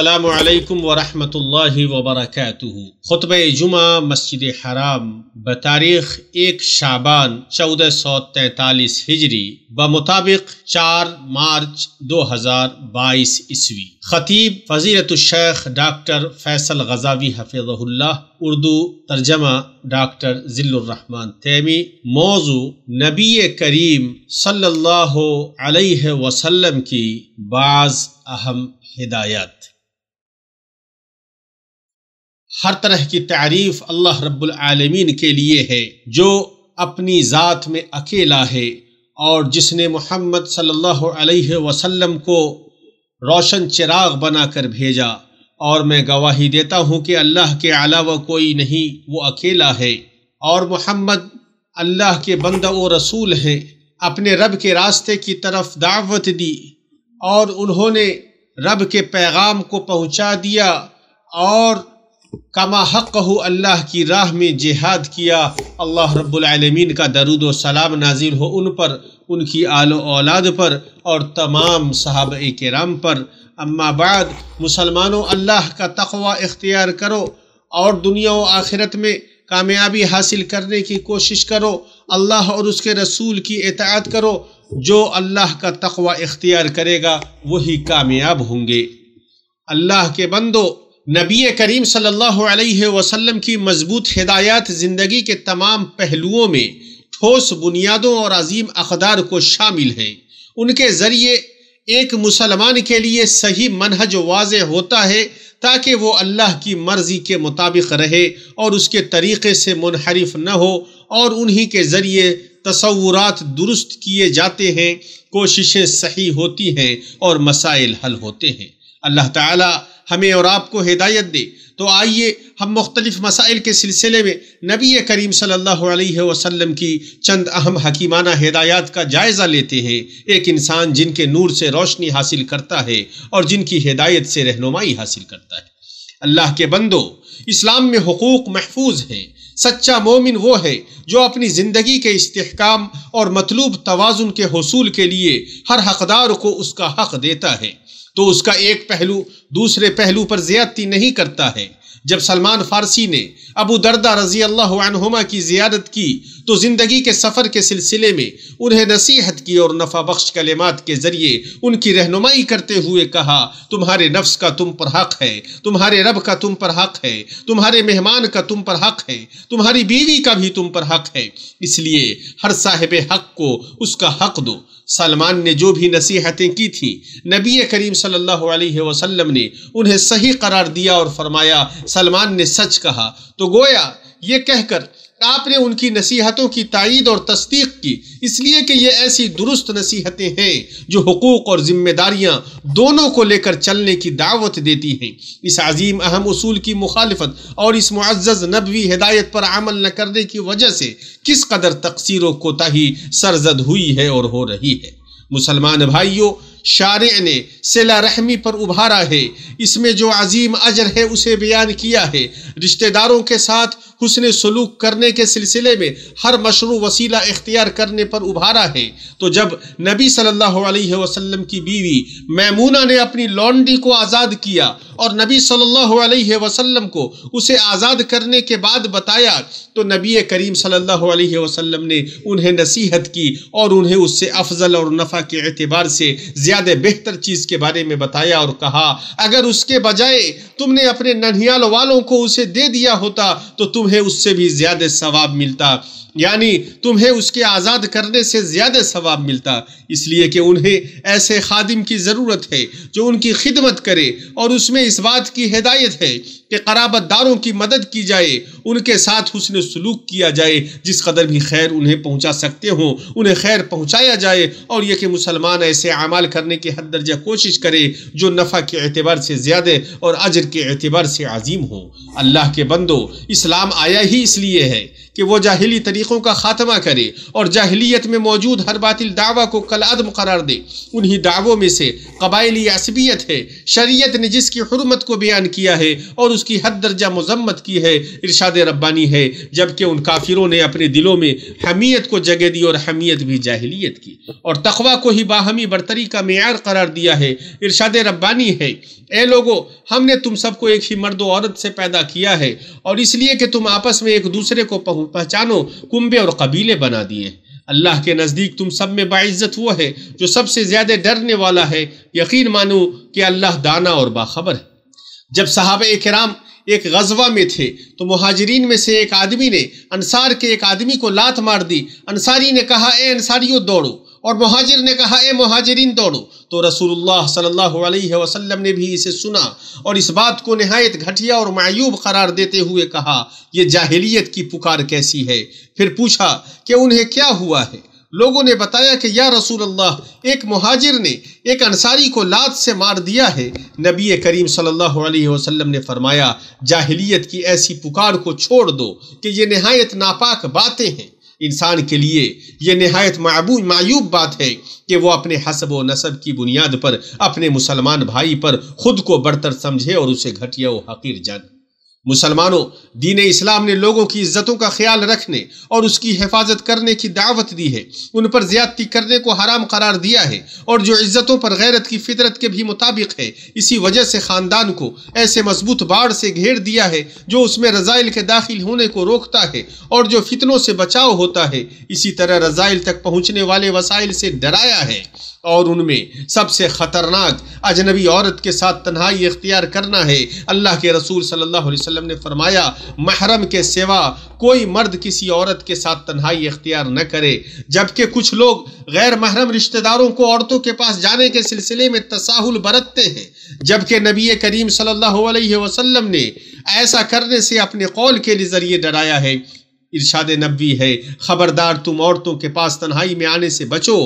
अल्लाम वरहमतुल्लाहि वबरकातुहु ख़ुतब जुमा मस्जिद हराम बतारीख़ एक शाबान चौदह सौ तैतालीस हिजरी बमुताबिक चार मार्च दो हज़ार बाईस ईस्वी ख़तीब शेख डॉक्टर फैसल गजावी हफिज़ल्ला उर्दू तर्जमा डॉक्टर ज़िल्लरहमान तैमी मौजू नबी करीम सल्लल्लाहु अलैहि की बाज़ अहम हिदायत हर तरह की तारीफ अल्लाह रब्बुल आलमीन के लिए है जो अपनी ज़ात में अकेला है और जिसने मोहम्मद सल्लल्लाहु अलैहि वसल्लम को रोशन चिराग बनाकर भेजा और मैं गवाही देता हूँ कि अल्लाह के अलावा कोई नहीं वो अकेला है और मोहम्मद अल्लाह के बंदा व रसूल हैं अपने रब के रास्ते की तरफ दावत दी और उन्होंने रब के पैगाम को पहुंचा दिया और कमा हक हो अल्लाह की राह में जिहाद किया अल्लाह रब्लमीन का दरुद सलाम नाजिल हो उन पर उनकी आलो औलाद पर और तमाम साहब राम पर अम्मा बाद मुसलमानों अल्लाह का तखवा इख्तियार करो और दुनिया व आखिरत में कामयाबी हासिल करने की कोशिश करो अल्लाह और उसके रसूल की एतात करो जो अल्लाह का तकवा इख्तियार करेगा वही कामयाब होंगे अल्लाह के बंदो नबी करीम सल्लल्लाहु अलैहि वसल्लम की मजबूत हिदायत ज़िंदगी के तमाम पहलुओं में ठोस बुनियादों और अजीम अकदार को शामिल हैं उनके ज़रिए एक मुसलमान के लिए सही मनहज वाज होता है ताकि वो अल्लाह की मर्ज़ी के मुताबिक रहे और उसके तरीक़े से मुनहरफ न हो और उन्हीं के ज़रिए तस्वूर दुरुस्त किए जाते हैं कोशिशें सही होती हैं और मसाइल हल होते हैं अल्लाह ताला हमें और आपको हिदायत दे तो आइए हम मुख्तलिफ़ मसाइल के सिलसिले में नबी करीम सल्लल्लाहु अलैहि वसल्लम की चंद अहम हकीमाना हिदायत का जायज़ा लेते हैं एक इंसान जिनके नूर से रोशनी हासिल करता है और जिनकी हिदायत से रहनुमाई हासिल करता है अल्लाह के बंदो इस्लाम में हकूक़ महफूज हैं सच्चा मोमिन वो है जो अपनी ज़िंदगी के इसकाम और मतलूब तोज़ुन के हसूल के लिए हर हकदार को उसका हक देता है तो उसका एक पहलू दूसरे पहलू पर ज़्यादती नहीं करता है जब सलमान फारसी ने अबू दरदा रजी अल्लाह की ज़्यादत की तो ज़िंदगी के सफ़र के सिलसिले में उन्हें नसीहत की और नफा बख्श कलेमात के ज़रिए उनकी रहनुमाई करते हुए कहा तुम्हारे नफ्स का तुम पर हक़ है तुम्हारे रब का तुम पर हक़ है तुम्हारे मेहमान का तुम पर हक़ है तुम्हारी बीवी का भी तुम पर हक़ है इसलिए हर साहिब हक़ को उसका हक़ दो सलमान ने जो भी नसीहतें की थी नबी करीम सल्लल्लाहु अलैहि वसल्लम ने उन्हें सही करार दिया और फरमाया सलमान ने सच कहा तो गोया ये कहकर आपने उनकी नसीहतों की तइद और तस्दीक की इसलिए कि ये ऐसी दुरुस्त नसीहतें हैं जो हकूक़ और ज़िम्मेदारियाँ दोनों को लेकर चलने की दावत देती हैं इस अजीम अहम असूल की मुखालफत और इस मुआज़ नबवी हिदायत पर अमल न करने की वजह से किस कदर तकसीर व कोताही सरजद हुई है और हो रही है मुसलमान भाइयों शार ने सिला रहमी पर उभारा है इसमें जो अजीम अजर है उसे बयान किया है रिश्तेदारों के साथ हुसन सलूक करने के सिलसिले में हर मशरू वसीला इख्तियार करने पर उभारा है तो जब नबी सल्लल्लाहु अलैहि वसल्लम की बीवी मैमूना ने अपनी लॉन्डी को आज़ाद किया और नबी सल्लल्लाहु अलैहि वसल्लम को उसे आज़ाद करने के बाद बताया तो नबी करीम सल्लल्लाहु अलैहि वसल्लम ने उन्हें नसीहत की और उन्हें उससे अफजल और नफ़ा के अतबार से ज़्यादा बेहतर चीज़ के बारे में बताया और कहा अगर उसके बजाय तुमने अपने ननियाल वालों को उसे दे दिया होता तो तुम है उससे भी ज्यादा सवाब मिलता यानी तुम्हें उसके आज़ाद करने से ज़्यादा सवाब मिलता इसलिए कि उन्हें ऐसे खादिम की ज़रूरत है जो उनकी खिदमत करे और उसमें इस बात की हिदायत है कि कराबतदारों की मदद की जाए उनके साथ हुसन सलूक किया जाए जिस कदर भी खैर उन्हें पहुंचा सकते हों उन्हें खैर पहुंचाया जाए और यह कि मुसलमान ऐसे अमाल करने की हद दर्जा कोशिश करे जो नफ़ा के अतबार से ज़्यादा और अजर के अतबार से अजीम हों अल्लाह के बंदो इस्लाम आया ही इसलिए है कि वो जाहिली तरीक़ों का ख़ात्मा करे और जाहिलियत में मौजूद हर बातिल दावा को कल अदम करार दे उन्हीं दावों में से कबायली असबियत है शरीयत ने जिसकी हरमत को बयान किया है और उसकी हद दर्जा मजम्मत की है इरशाद रब्बानी है जबकि उन काफिरों ने अपने दिलों में हमीयत को जगह दी और हमीयत भी जाहिलियत की और तखवा को ही बाहमी बरतरी का मैार करार दिया है इरशाद रब्बानी है ए लोगो हमने तुम सबको एक ही मर्द औरत से पैदा किया है और इसलिए कि तुम आपस में एक दूसरे को पहुँच पहचानो कुंबे और कबीले बना दिए अल्लाह के नज़दीक तुम सब में बाइज्जत वो है जो सबसे ज़्यादा डरने वाला है यकीन मानो कि अल्लाह दाना और बाखबर है जब साहब कराम एक गजवा में थे तो महाजरीन में से एक आदमी ने अंसार के एक आदमी को लात मार दी अंसारी ने कहा ए अंसारियों दौड़ो और महाजिर ने कहा ए महाजरीन दौड़ो तो रसूलुल्लाह सल्लल्लाहु अलैहि वसल्लम ने भी इसे सुना और इस बात को नहायत घटिया और मायूब करार देते हुए कहा यह जाहिलियत की पुकार कैसी है फिर पूछा कि उन्हें क्या हुआ है लोगों ने बताया कि या रसूल अल्लाह एक महाजिर ने एक अंसारी को लात से मार दिया है नबी करीम सल्लल्लाहु अलैहि वसल्लम ने फरमाया जाहिलियत की ऐसी पुकार को छोड़ दो कि ये नहायत नापाक बातें हैं इंसान के लिए यह नहायत मबू मायूब बात है कि वो अपने हसब व नसब की बुनियाद पर अपने मुसलमान भाई पर खुद को बढ़तर समझे और उसे घटिया व हकीर जाने मुसलमानों दीन इस्लाम ने लोगों की इज्जतों का ख्याल रखने और उसकी हिफाजत करने की दावत दी है उन पर ज्यादती करने को हराम करार दिया है और जो इज्जतों पर गैरत की फितरत के भी मुताबिक है इसी वजह से ख़ानदान को ऐसे मजबूत बाढ़ से घेर दिया है जो उसमें रज़ाइल के दाखिल होने को रोकता है और जो फितनों से बचाव होता है इसी तरह रज़ाइल तक पहुँचने वाले वसाइल से डराया है और उनमें सबसे ख़तरनाक अजनबी औरत के साथ तन्हाई इख्तियार करना है अल्लाह के रसूल सल्ला वसल्लम ने फरमाया महरम के सिवा कोई मर्द किसी औरत के साथ तन्हाई इख्तियार न करे जबकि कुछ लोग गैर महरम रिश्तेदारों को औरतों के पास जाने के सिलसिले में तसाहुल बरतते हैं जबकि नबी करीम सल्लल्लाहु अलैहि वसल्लम ने ऐसा करने से अपने कौल के ज़रिए डराया है इरशाद नबी है ख़बरदार तुम औरतों के पास तन्हाई में आने से बचो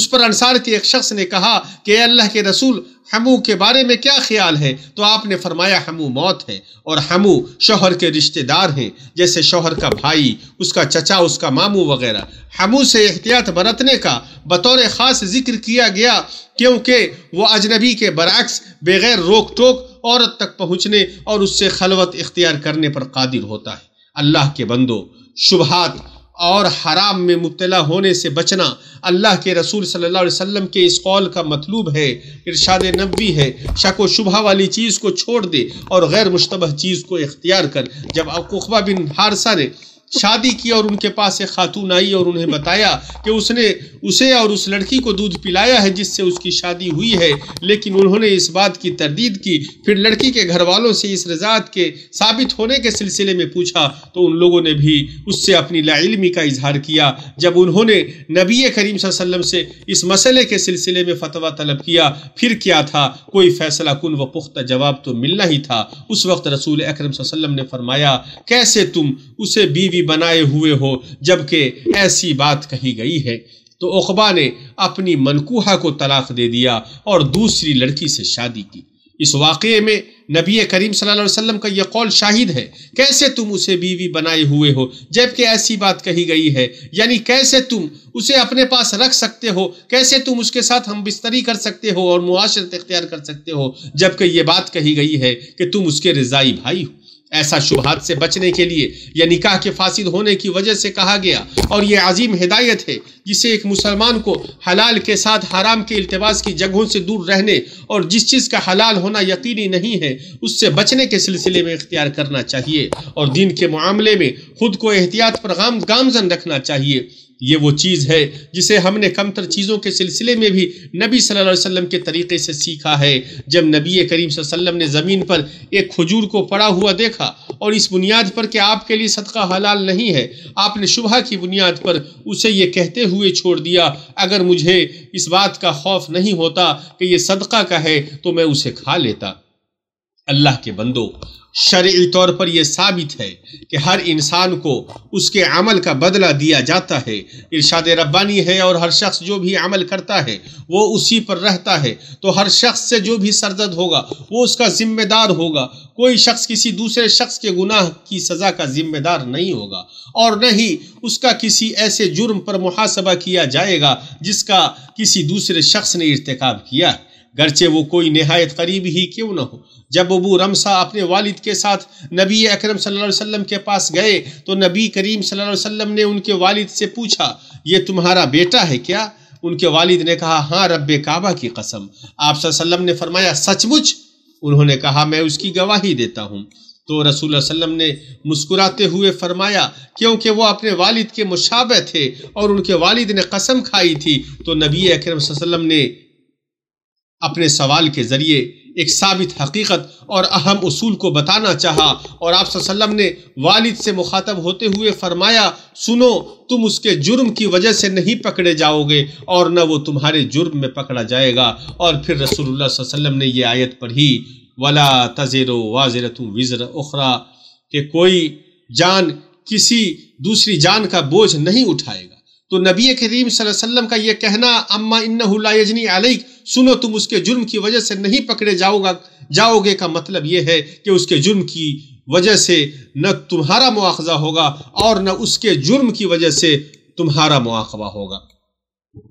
उस पर अनसार के एक शख्स ने कहा कि अल्लाह के रसूल हमू के बारे में क्या ख्याल है तो आपने फरमाया हमू मौत है और हमू शोहर के रिश्तेदार हैं जैसे शोहर का भाई उसका चचा उसका मामू वगैरह हमू से एहतियात बरतने का बतौर ख़ास जिक्र किया गया क्योंकि वह अजनबी के बरक्स बगैर रोक टोक औरत तक पहुँचने और उससे खलवत इख्तियार करने पर कादिर होता है अल्लाह के बंदो शुभहात और हराम में मुबला होने से बचना अल्लाह के रसूल सल्लल्लाहु अलैहि वसल्लम के इस कौल का मतलूब है इरशाद नबी है शक व शुभा वाली चीज़ को छोड़ दे और गैर मुशतबह चीज़ को इख्तियार कर जब अकुबा बिन हारसा ने शादी की और उनके पास एक खातून आई और उन्हें बताया कि उसने उसे और उस लड़की को दूध पिलाया है जिससे उसकी शादी हुई है लेकिन उन्होंने इस बात की तरदीद की फिर लड़की के घर वालों से इस रजात के साबित होने के सिलसिले में पूछा तो उन लोगों ने भी उससे अपनी लाइलमी का इजहार किया जब उन्होंने नबी करीम वसल्लम से इस मसले के सिलसिले में फतवा तलब किया फिर क्या था कोई फैसला कन व पुख्ता जवाब तो मिलना ही था उस वक्त रसूल अक्रम ने फरमाया कैसे तुम उसे बीवी ही बनाए हुए हो जबकि ऐसी बात कही गई है तो उकबा ने अपनी मनकूहा को तलाक दे दिया और दूसरी लड़की से शादी की इस वाक़े में नबी करीम सल्लल्लाहु अलैहि वसल्लम का यह कौल शाहिद है कैसे तुम उसे बीवी बनाए हुए हो जबकि ऐसी बात कही गई है यानी कैसे तुम उसे अपने पास रख सकते हो कैसे तुम उसके साथ हम बिस्तरी कर सकते हो और मुआशरत इख्तियार कर सकते हो जबकि ये बात कही गई है कि तुम उसके रज़ाई भाई हो ऐसा शुबहत से बचने के लिए या निकाह के फासिद होने की वजह से कहा गया और ये अजीम हिदायत है जिसे एक मुसलमान को हलाल के साथ हराम के अल्तवास की जगहों से दूर रहने और जिस चीज़ का हलाल होना यकीनी नहीं है उससे बचने के सिलसिले में इख्तियार करना चाहिए और दिन के मामले में खुद को एहतियात पर गाम गामजन रखना चाहिए ये वो चीज़ है जिसे हमने कमतर चीज़ों के सिलसिले में भी नबी सल्लल्लाहु अलैहि वसल्लम के तरीके से सीखा है जब नबी करीम वसल्लम ने ज़मीन पर एक खजूर को पड़ा हुआ देखा और इस बुनियाद पर कि आपके लिए सदका हलाल नहीं है आपने शुबह की बुनियाद पर उसे ये कहते हुए छोड़ दिया अगर मुझे इस बात का खौफ नहीं होता कि यह सदका का है तो मैं उसे खा लेता अल्लाह के बंदो शर्य तौर पर यह साबित है कि हर इंसान को उसके अमल का बदला दिया जाता है इर्शाद रब्बानी है और हर शख्स जो भी अमल करता है वो उसी पर रहता है तो हर शख्स से जो भी सरजद होगा वो उसका ज़िम्मेदार होगा कोई शख्स किसी दूसरे शख्स के गुनाह की सज़ा का ज़िम्मेदार नहीं होगा और न ही उसका किसी ऐसे जुर्म पर मुहासबा किया जाएगा जिसका किसी दूसरे शख्स ने इरतकब किया गरचे वो कोई नहायत करीब ही क्यों ना हो जब अबू रमसा अपने वालिद के साथ नबी अकरम सल्लल्लाहु अलैहि वसल्लम के पास गए तो नबी करीम सल्लल्लाहु अलैहि वसल्लम ने उनके वालिद से पूछा ये तुम्हारा बेटा है क्या उनके वालिद ने कहा हाँ रब काबा की कसम आप सल्लम ने फरमाया सचमुच उन्होंने कहा मैं उसकी गवाही देता हूँ तो रसूल वसल्लम ने मुस्कुराते हुए फरमाया क्योंकि वो अपने वालिद के मुशाबे थे और उनके वालिद ने कसम खाई थी तो नबी अकरम ने अपने सवाल के ज़रिए एक साबित हकीकत और अहम उसूल को बताना चाहा और आप सल्लम ने वालिद से मुखातब होते हुए फरमाया सुनो तुम उसके जुर्म की वजह से नहीं पकड़े जाओगे और न वो तुम्हारे जुर्म में पकड़ा जाएगा और फिर रसूलुल्लाह वसल्लम ने यह आयत पढ़ी वला तज़ेर वाजर विज़र उखरा के कोई जान किसी दूसरी जान का बोझ नहीं उठाएगा तो नबी करीम वसल्लम का यह कहना अम्मा इन्ना यजनी अलैक सुनो तुम उसके जुर्म की वजह से नहीं पकड़े जाओगा जाओगे का मतलब यह है कि उसके जुर्म की वजह से न तुम्हारा मुआवजा होगा और न उसके जुर्म की वजह से तुम्हारा मुआवजा होगा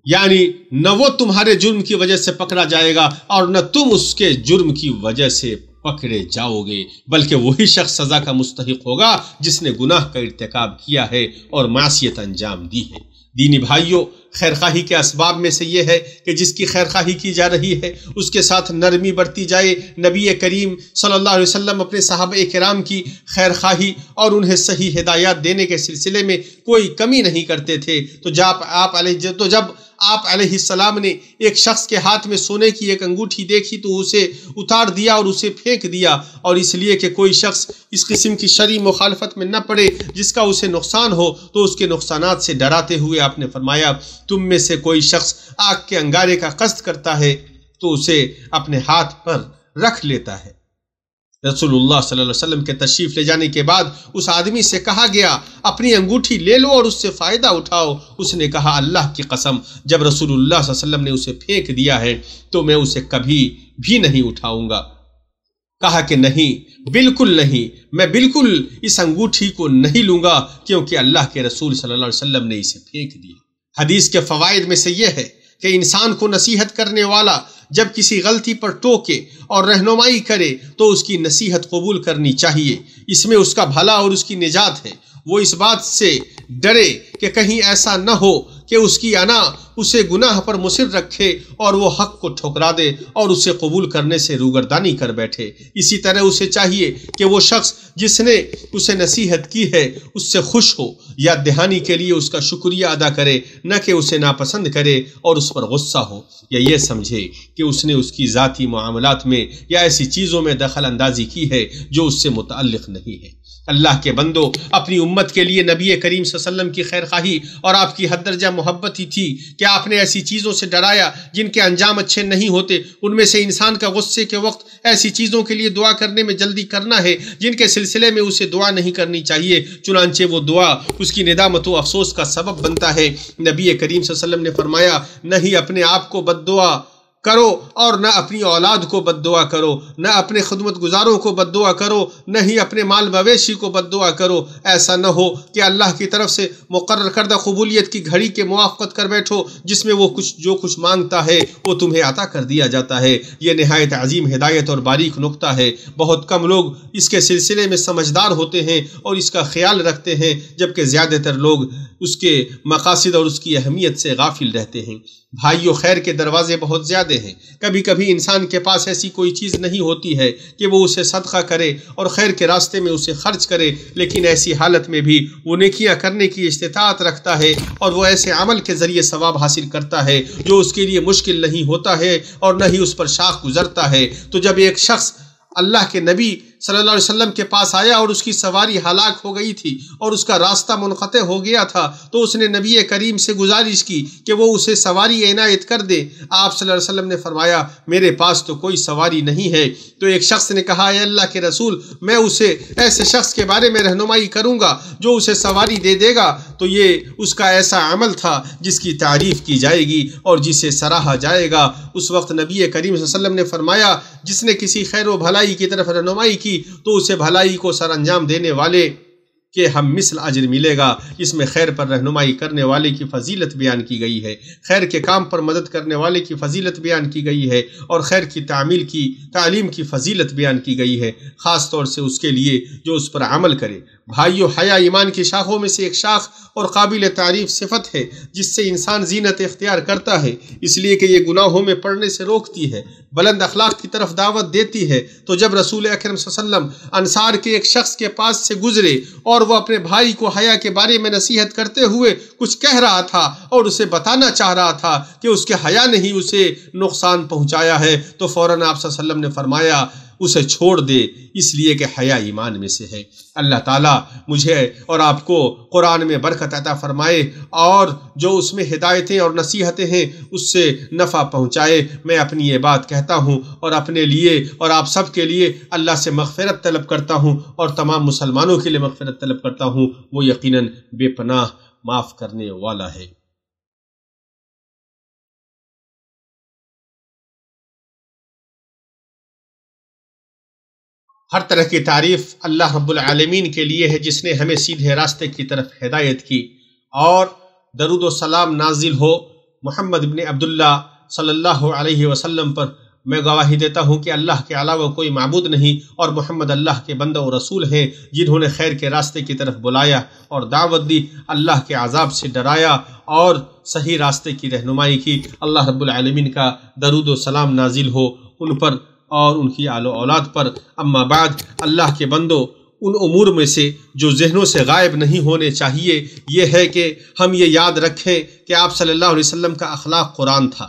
यानी न वो तुम्हारे जुर्म की वजह से पकड़ा जाएगा और न तुम उसके जुर्म की वजह से पकड़े जाओगे बल्कि वही शख्स सजा का मुस्तक होगा जिसने गुनाह का इरतकब किया है और मासीत अंजाम दी है दीनी भाइयों खैरखाही के इसबाब में से ये है कि जिसकी खैरखाही की जा रही है उसके साथ नरमी बरती जाए नबी करीम सल्लल्लाहु अलैहि वसल्लम अपने साहब कराम की खैरखाही और उन्हें सही हिदायत देने के सिलसिले में कोई कमी नहीं करते थे तो जब आप तो जब आप अलैहिस्सलाम ने एक शख्स के हाथ में सोने की एक अंगूठी देखी तो उसे उतार दिया और उसे फेंक दिया और इसलिए कि कोई शख्स इस किस्म की शरी मुखालफत में न पड़े जिसका उसे नुकसान हो तो उसके नुकसान से डराते हुए आपने फरमाया तुम में से कोई शख्स आग के अंगारे का कष्ट करता है तो उसे अपने हाथ पर रख लेता है रसूलुल्लाह सल्लल्लाहु अलैहि वसल्लम के तशरीफ ले जाने के बाद उस आदमी से कहा गया अपनी अंगूठी ले लो और उससे फ़ायदा उठाओ उसने कहा अल्लाह की कसम जब रसूलुल्लाह सल्लल्लाहु अलैहि वसल्लम ने उसे फेंक दिया है तो मैं उसे कभी भी नहीं उठाऊंगा कहा कि नहीं बिल्कुल नहीं मैं बिल्कुल इस अंगूठी को नहीं लूंगा क्योंकि अल्लाह के रसूल सल्लल्लाहु अलैहि वसल्लम ने इसे फेंक दिया हदीस के फ़वाद में से यह है कि इंसान को नसीहत करने वाला जब किसी गलती पर टोके और रहनुमाई करे तो उसकी नसीहत कबूल करनी चाहिए इसमें उसका भला और उसकी निजात है वो इस बात से डरे कि कहीं ऐसा न हो कि उसकी अना उसे गुनाह पर मुसर रखे और वो हक को ठुकरा दे और उसे कबूल करने से रूगरदानी कर बैठे इसी तरह उसे चाहिए कि वो शख्स जिसने उसे नसीहत की है उससे खुश हो या दहानी के लिए उसका शुक्रिया अदा करे न कि उसे नापसंद करे और उस पर गुस्सा हो या ये समझे कि उसने उसकी ज़ाती मामलत में या ऐसी चीज़ों में दखल अंदाजी की है जो उससे मुतल नहीं है अल्लाह के बंदो अपनी उम्मत के लिए नबी करीम वसल्लम की खैर खाही और आपकी हद दर्जा मोहब्बत ही थी कि आपने ऐसी चीज़ों से डराया जिनके अंजाम अच्छे नहीं होते उनमें से इंसान का गुस्से के वक्त ऐसी चीज़ों के लिए दुआ करने में जल्दी करना है जिनके सिलसिले में उसे दुआ नहीं करनी चाहिए चुनानचे वो दुआ उसकी निदामत व अफसोस का सबब बनता है नबी करीम वसल्लम ने फरमाया नहीं अपने आप को बद दुआ करो और न अपनी औलाद को बददुआ करो न अपने खदमत गुजारों को बददुआ करो न ही अपने माल मवेशी को बददुआ करो ऐसा न हो कि अल्लाह की तरफ से मुकर करदा कबूलियत की घड़ी के मुआफ़त कर बैठो जिसमें वो कुछ जो कुछ मांगता है वो तुम्हें अता कर दिया जाता है ये नहायत अजीम हिदायत और बारीक नुकता है बहुत कम लोग इसके सिलसिले में समझदार होते हैं और इसका ख्याल रखते हैं जबकि ज़्यादातर लोग उसके मकासद और उसकी अहमियत से गाफिल रहते हैं भाइयों खैर के दरवाजे बहुत ज़्यादा हैं कभी कभी इंसान के पास ऐसी कोई चीज़ नहीं होती है कि वो उसे सदका करे और खैर के रास्ते में उसे खर्च करे लेकिन ऐसी हालत में भी वो नेकियां करने की इस्तात रखता है और वो ऐसे अमल के ज़रिए सवाब हासिल करता है जो उसके लिए मुश्किल नहीं होता है और न ही उस पर शाख गुजरता है तो जब एक शख्स अल्लाह के नबी सल्लल्लाहु अलैहि वसल्लम के पास आया और उसकी सवारी हलाक हो गई थी और उसका रास्ता मुनख़त हो गया था तो उसने नबी करीम से गुजारिश की कि वो उसे सवारी इनायत कर दे आप सल्लल्लाहु अलैहि वसल्लम ने फरमाया मेरे पास तो कोई सवारी नहीं है तो एक शख्स ने कहा अल्लाह के रसूल मैं उसे ऐसे शख्स के बारे में रहनुमाई करूँगा जो उसे सवारी दे देगा तो ये उसका ऐसा अमल था जिसकी तारीफ़ की जाएगी और जिसे सराहा जाएगा उस वक्त नबी करीम वसल्लम ने फरमाया जिसने किसी खैर भलाई की तरफ रहनुमाई की की तो उसे भलाई को सरंजाम देने वाले कि हम मिसल अजर मिलेगा इसमें खैर पर रहनुमाई करने वाले की फजीलत बयान की गई है खैर के काम पर मदद करने वाले की फजीलत बयान की गई है और खैर की तामील की तालीम की फजीलत बयान की गई है ख़ास तौर से उसके लिए जो उस पर अमल करे भाइयों हया ईमान की शाखों में से एक शाख और काबिल तारीफ सिफत है जिससे इंसान जीनत इख्तियार करता है इसलिए कि यह गुनाहों में पड़ने से रोकती है बुलंद अखलाक की तरफ दावत देती है तो जब रसूल अक्रम वसम अनसार के एक शख्स के पास से गुजरे और और वह अपने भाई को हया के बारे में नसीहत करते हुए कुछ कह रहा था और उसे बताना चाह रहा था कि उसके हया ने ही उसे नुकसान पहुंचाया है तो फौरन आप ने फरमाया उसे छोड़ दे इसलिए कि हया ईमान में से है अल्लाह ताला मुझे और आपको कुरान में बरकत अता फरमाए और जो उसमें हिदायतें और नसीहतें हैं उससे नफ़ा पहुँचाए मैं अपनी ये बात कहता हूँ और अपने लिए और आप सब के लिए अल्लाह से मगफ़रत तलब करता हूँ और तमाम मुसलमानों के लिए मगफ़रत तलब करता हूँ वो यकीन बेपनाह माफ़ करने वाला है हर तरह की तारीफ अल्लाह रब्लमीन के लिए है जिसने हमें सीधे रास्ते की तरफ हिदायत की और दरुद सलाम नाजिल हो मोहम्मद इबन अब्दुल्ला सल्लल्लाहु अलैहि वसल्लम पर मैं गवाही देता हूँ कि अल्लाह के अलावा कोई मबूद नहीं और मोहम्मद अल्लाह के बंदा और रसूल हैं जिन्होंने खैर के रास्ते की तरफ बुलाया और दावत दी अल्लाह के आज़ाब से डराया और सही रास्ते की रहनुमाई की अल्लाह रब्लमीन का दरुद सलाम नाजिल हो उन पर और उनकी आलो औलाद पर अम्मा बाद अल्लाह के बंदो उन उमूर में से जो जहनों से गायब नहीं होने चाहिए यह है कि हम ये याद रखें कि आप सल्लल्लाहु अलैहि वसल्लम का अखलाक कुरान था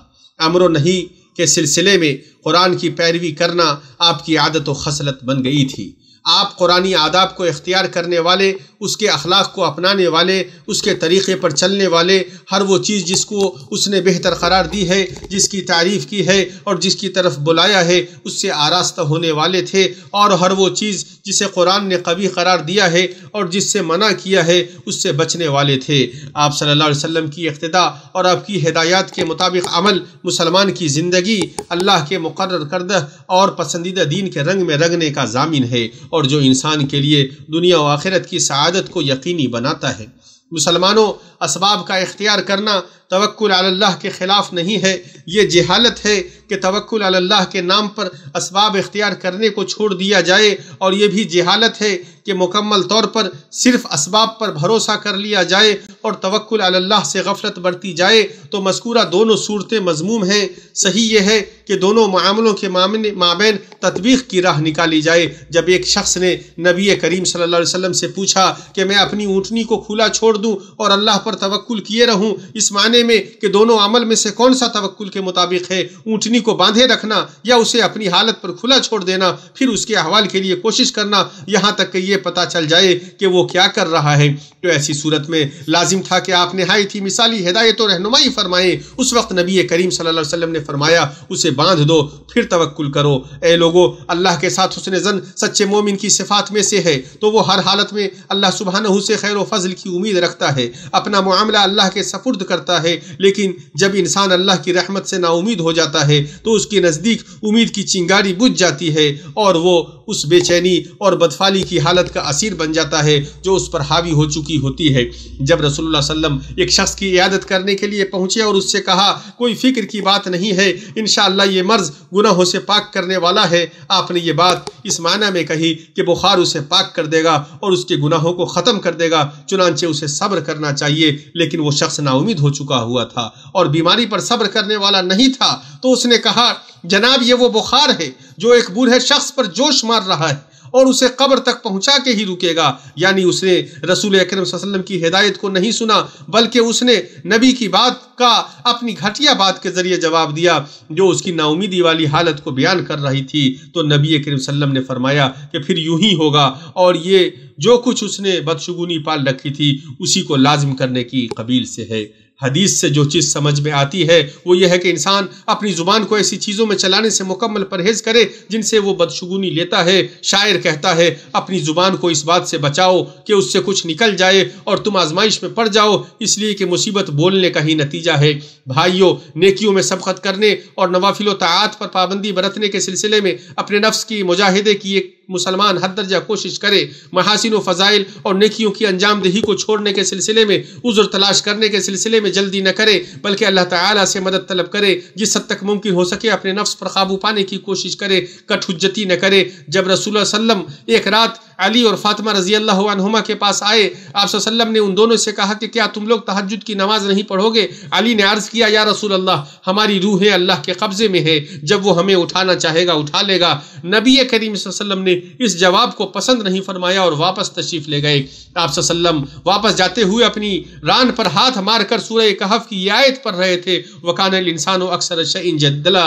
अमर नहीं के सिलसिले में कुरान की पैरवी करना आपकी आदत व खसलत बन गई थी आप कुरानी आदाब को इख्तियार करने वाले उसके अखलाक को अपनाने वाले उसके तरीक़े पर चलने वाले हर वो चीज़ जिसको उसने बेहतर करार दी है जिसकी तारीफ़ की है और जिसकी तरफ बुलाया है उससे आरास्ता होने वाले थे और हर वो चीज़ जिसे कुरान ने कभी करार दिया है और जिससे मना किया है उससे बचने वाले थे आप सल्ला वसम की इब्तदा और आपकी हिदायत के मुताबिक अमल मुसलमान की ज़िंदगी अल्लाह के मुकर करदा और पसंदीदा दीन के रंग में रंगने का जामिन है और जो इंसान के लिए दुनिया व आखिरत की सआदत को यकीनी बनाता है मुसलमानों इसबाब का इख्तियार करना तवक्ल अल्लाह के ख़िलाफ़ नहीं है ये जहालत है कि तवक्ल अल्लाह के नाम पर इसबाब इख्तियार करने को छोड़ दिया जाए और ये भी जहालत है कि मुकम्मल तौर पर सिर्फ इसबाब पर भरोसा कर लिया जाए और तवक्ल अल्लाह से गफलत बरती जाए तो मस्कूरा दोनों सूरतें मजमूम हैं सही यह है कि दोनों मामलों के मामले माबेन तदबीक की राह निकाली जाए जब एक शख्स ने नबी करीम सल्लल्लाहु अलैहि वसल्लम से पूछा कि मैं अपनी ऊँटनी को खुला छोड़ दूँ और अल्लाह पर तवक्ल किए रहूँ इस माने करने में कि दोनों अमल में से कौन सा तवक्ल के मुताबिक है ऊँटनी को बांधे रखना या उसे अपनी हालत पर खुला छोड़ देना फिर उसके अहवाल के लिए कोशिश करना यहाँ तक कि ये पता चल जाए कि वो क्या कर रहा है तो ऐसी सूरत में लाजिम था कि आप नहायत ही मिसाली हिदायत और रहनुमाई फरमाएं उस वक्त नबी करीम सल्लल्लाहु अलैहि वसल्लम ने फरमाया उसे बांध दो फिर तवक्ल करो ए लोगो अल्लाह के साथ उसने जन सच्चे मोमिन की सिफात में से है तो वो हर हालत में अल्लाह सुबहानहू से खैर फजल की उम्मीद रखता है अपना मामला अल्लाह के सपुर्द करता है है लेकिन जब इंसान अल्लाह की रहमत से नाउमीद हो जाता है तो उसके नज़दीक उम्मीद की चिंगारी बुझ जाती है और वो उस बेचैनी और बदफाली की हालत का असीर बन जाता है जो उस पर हावी हो चुकी होती है जब रसोल्ला वसम एक शख्स की इयादत करने के लिए पहुँचे और उससे कहा कोई फ़िक्र की बात नहीं है इन ये मर्ज़ गुनाहों से पाक करने वाला है आपने ये बात इस माना में कही कि बुखार उसे पाक कर देगा और उसके गुनाहों को ख़त्म कर देगा चुनानचे उसे सब्र करना चाहिए लेकिन वो शख्स नाउमीद हो चुका हुआ था और बीमारी पर सब्र करने वाला नहीं था तो उसने कहा जनाब ये वो बुखार है जो एक बूढ़े शख्स पर जोश मार रहा है और उसे कब्र तक पहुंचा के ही रुकेगा यानी उसने रसूल अक्रम वसल्लम की हिदायत को नहीं सुना बल्कि उसने नबी की बात का अपनी घटिया बात के ज़रिए जवाब दिया जो उसकी नाउमीदी वाली हालत को बयान कर रही थी तो नबी करीम वसल्लम ने फरमाया कि फिर यूं ही होगा और ये जो कुछ उसने बदशगुनी पाल रखी थी उसी को लाजम करने की कबील से है हदीस से जो चीज़ समझ में आती है वो यह है कि इंसान अपनी ज़ुबान को ऐसी चीज़ों में चलाने से मुकम्मल परहेज़ करे जिनसे वो बदशगुनी लेता है शायर कहता है अपनी ज़ुबान को इस बात से बचाओ कि उससे कुछ निकल जाए और तुम आजमाइश में पड़ जाओ इसलिए कि मुसीबत बोलने का ही नतीजा है भाइयों नेकियों में सबकत करने और नवाफिलो तयात पर पाबंदी बरतने के सिलसिले में अपने नफ्स की मुजाहिदे की एक मुसलमान हर दर्जा कोशिश करे महासिन फ़ज़ाइल और नकियों की अंजाम दही को छोड़ने के सिलसिले में उज़र तलाश करने के सिलसिले में जल्दी न करे बल्कि अल्लाह ताला से मदद तलब करे जिस हद तक मुमकिन हो सके अपने नफ्स पर काबू पाने की कोशिश करे कठुजती न करे जब रसूल वसम एक रात अली और फातिमा रजी अल्लाहुमा के पास आए आप ने उन दोनों से कहा कि क्या तुम लोग तहजद की नमाज नहीं पढ़ोगे अली ने अर्ज़ किया या रसूल अल्लाह हमारी रूह अल्लाह के कब्ज़े में है जब वो हमें उठाना चाहेगा उठा लेगा नबी करीम वसल्लम ने इस जवाब को पसंद नहीं फरमाया और वापस तशरीफ ले गए आप वसल्लम वापस जाते हुए अपनी रान पर हाथ मारकर सूर्य कहफ की आयत पढ़ रहे थे वकान इंसान अक्सर शन जदला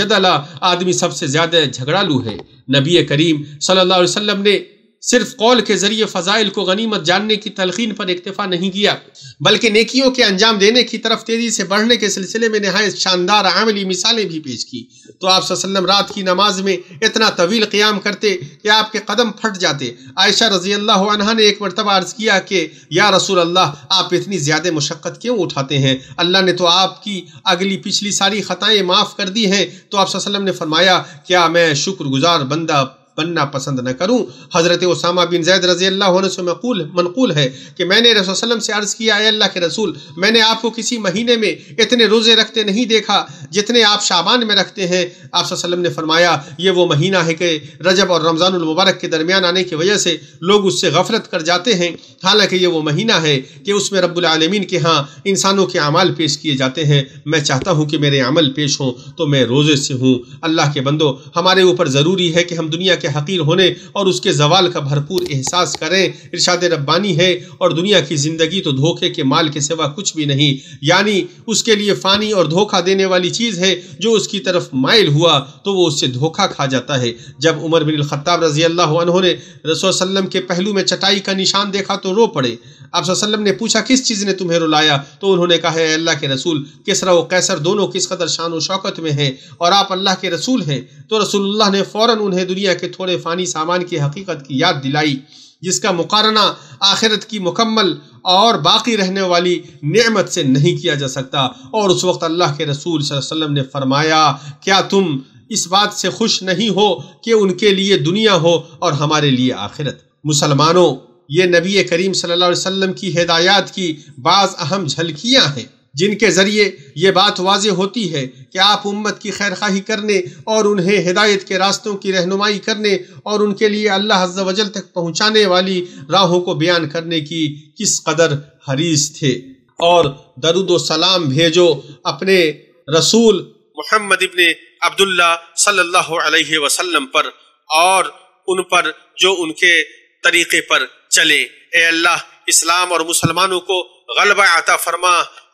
जदला आदमी सबसे ज़्यादा झगड़ालू है नबी करीम सल्लल्लाहु अलैहि वसल्लम ने सिर्फ कौल के जरिए फ़जाइल को गनीमत जानने की तलखीन पर इक्तफ़ा नहीं किया बल्कि नेकियों के अंजाम देने की तरफ तेज़ी से बढ़ने के सिलसिले में नहायत शानदार आमली मिसालें भी पेश की तो आप सल्लम रात की नमाज में इतना तवील क़्याम करते कि आपके कदम फट जाते आयशा रजी अल्लाह ने एक मरतबा अर्ज़ किया कि या रसूल अल्लाह आप इतनी ज़्यादा मशक्क़त क्यों उठाते हैं अल्लाह ने तो आपकी अगली पिछली सारी खतएँ माफ़ कर दी हैं तो आप ने फरमाया क्या मैं शुक्रगुजार बंदा बनना पसंद न करूं हज़रत उसामा बिन जैद रजी अल्लाह से मकूल मनकूल है कि मैंने रसोल्लम से अर्ज़ किया अल्लाह के रसूल मैंने आपको किसी महीने में इतने रोज़े रखते नहीं देखा जितने आप शाबान में रखते हैं आप ने फरमाया ये वो महीना है कि रजब और रमज़ानमबारक के दरमियान आने की वजह से लोग उससे गफ़लत कर जाते हैं हालांकि ये वो महीना है कि उसमें रबालमीन के यहाँ इंसानों के अमाल पेश किए जाते हैं मैं चाहता हूँ कि मेरे अमल पेश हों तो मैं रोज़े से हूँ अल्लाह के बंदो हमारे ऊपर ज़रूरी है कि हम दुनिया के हकीर होने और उसके जवाल का भरपूर एहसास करें इर्शाद रब्बानी है और दुनिया की ज़िंदगी तो धोखे के माल के सिवा कुछ भी नहीं यानी उसके लिए फ़ानी और धोखा देने वाली चीज़ है जो उसकी तरफ माइल हुआ तो वो उससे धोखा खा जाता है जब उमर बिन खत्ताब रजी अल्लाह ने रसोल्लम के पहलू में चटाई का निशान देखा तो रो पड़े आप वसल्लम ने पूछा किस चीज़ ने तुम्हें रुलाया तो उन्होंने कहा है अल्लाह के रसूल किसरा व कैसर दोनों किस कदर शान व शौकत में हैं और आप अल्लाह के रसूल हैं तो रसूलुल्लाह ने फ़ौर उन्हें दुनिया के थोड़े फ़ानी सामान की हकीकत की याद दिलाई जिसका मुकारना आखिरत की मुकम्मल और बाकी रहने वाली नेमत से नहीं किया जा सकता और उस वक्त अल्लाह के रसूल वसल्लम ने फरमाया क्या तुम इस बात से खुश नहीं हो कि उनके लिए दुनिया हो और हमारे लिए आखिरत मुसलमानों ये नबी करीम सल्लल्लाहु अलैहि वसल्लम की हिदायत की बाज़ अहम झलकियाँ हैं जिनके ज़रिए ये बात वाज होती है कि आप उम्मत की खैर खाही करने और उन्हें हिदायत के रास्तों की रहनुमाई करने और उनके लिए अल्लाह अज्जा वजल तक पहुँचाने वाली राहों को बयान करने की किस कदर हरीस थे और दरुद सलाम भेजो अपने रसूल मोहम्मद इबन अब्दुल्ला सल्लल्लाहु अलैहि वसल्लम पर और उन पर जो उनके तरीक़े पर चले ए अल्लाह इस्लाम और मुसलमानों को गलबा आता फरमा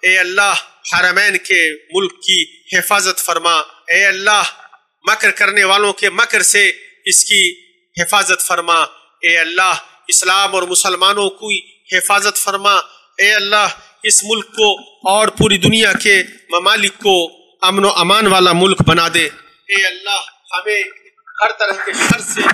ए अल्लाह हरमैन के मुल्क की हिफाजत फरमा ए अल्लाह मकर करने वालों के मकर से इसकी हिफाजत फरमा ए अल्लाह इस्लाम और मुसलमानों की हिफाजत फरमा ए अल्लाह इस मुल्क को और पूरी दुनिया के ममालिक को अमन व अमान वाला मुल्क बना दे ए अल्लाह हमें हर तरह के शर से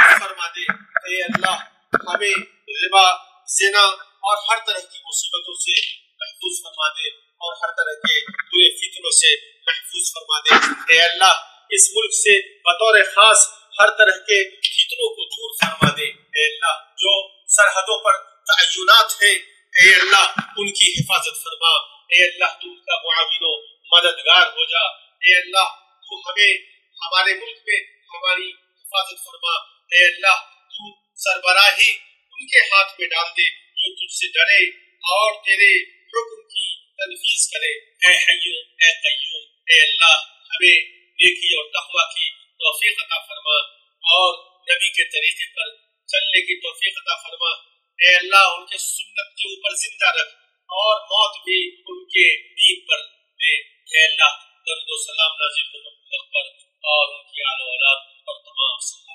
फरमा दे ए अल्लाह हमें रिबा सेना और हर तरह की मुसीबतों से महफूज फरमा दे और हर तरह के बुरे फितरों से महफूज फरमा दे अल्लाह इस मुल्क से बतौर खास हर तरह के फितरों को दूर फरमा दे अल्लाह जो सरहदों पर तयनात है अल्लाह उनकी हिफाजत फरमा अल्लाह तू उनका मुआविनो मददगार हो जा अल्लाह तू हमें हमारे मुल्क में हमारी हिफाजत फरमा अल्लाह तू सरबराही उनके हाथ में डाल दे जो तुझसे डरे और तेरे हुक्म की तनफीज करे ऐ हय्यो ऐ कय्यूम ऐ अल्लाह हमें नेकी और तकवा की तौफीक अता फरमा और नबी के तरीके पर चलने की तौफीक अता फरमा ए अल्लाह उनके सुन्नत के ऊपर जिंदा रख और मौत भी उनके दीन पर दे ए अल्लाह दरुद सलाम नाजिल हो मोहम्मद पर और उनकी आलो औलाद पर तमाम सलाम